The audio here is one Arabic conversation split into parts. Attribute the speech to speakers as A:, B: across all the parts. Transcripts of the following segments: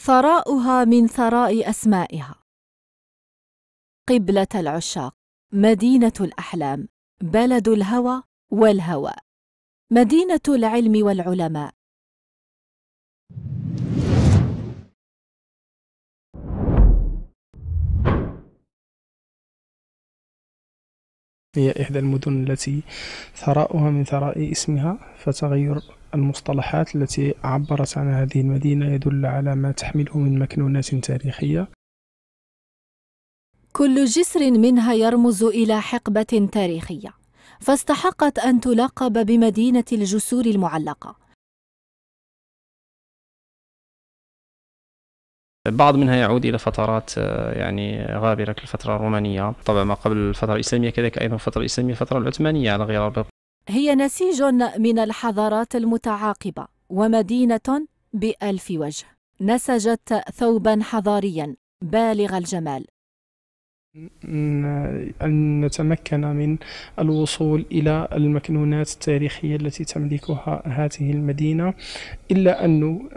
A: ثراؤها من ثراء أسمائها قبلة العشاق مدينة الأحلام بلد الهوى والهوى مدينة العلم والعلماء
B: هي إحدى المدن التي ثراؤها من ثراء اسمها فتغير المصطلحات التي عبرت عن هذه المدينة يدل على ما تحمله من مكنونات تاريخية
C: كل جسر منها يرمز إلى حقبة تاريخية فاستحقت أن تلقب
A: بمدينة الجسور المعلقة
B: بعض منها يعود الى فترات آه، يعني غابره كالفتره الرومانيه طبعا ما قبل الفتره الاسلاميه كذلك ايضا الفتره الاسلاميه الفتره العثمانيه على غرار هي
C: نسيج من الحضارات المتعاقبة ومدينة بألف وجه نسجت ثوبا حضاريا بالغ الجمال
B: أن نتمكن من الوصول إلى المكنونات التاريخية التي تملكها هذه المدينة إلا أن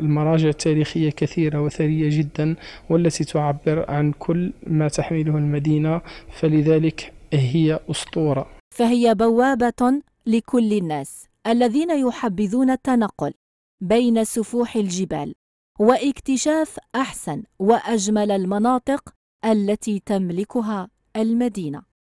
B: المراجع التاريخية كثيرة وثرية جدا والتي تعبر عن كل ما تحمله المدينة فلذلك هي أسطورة
C: فهي بوابة لكل الناس الذين يحبذون التنقل بين سفوح الجبال واكتشاف أحسن وأجمل المناطق التي تملكها
A: المدينة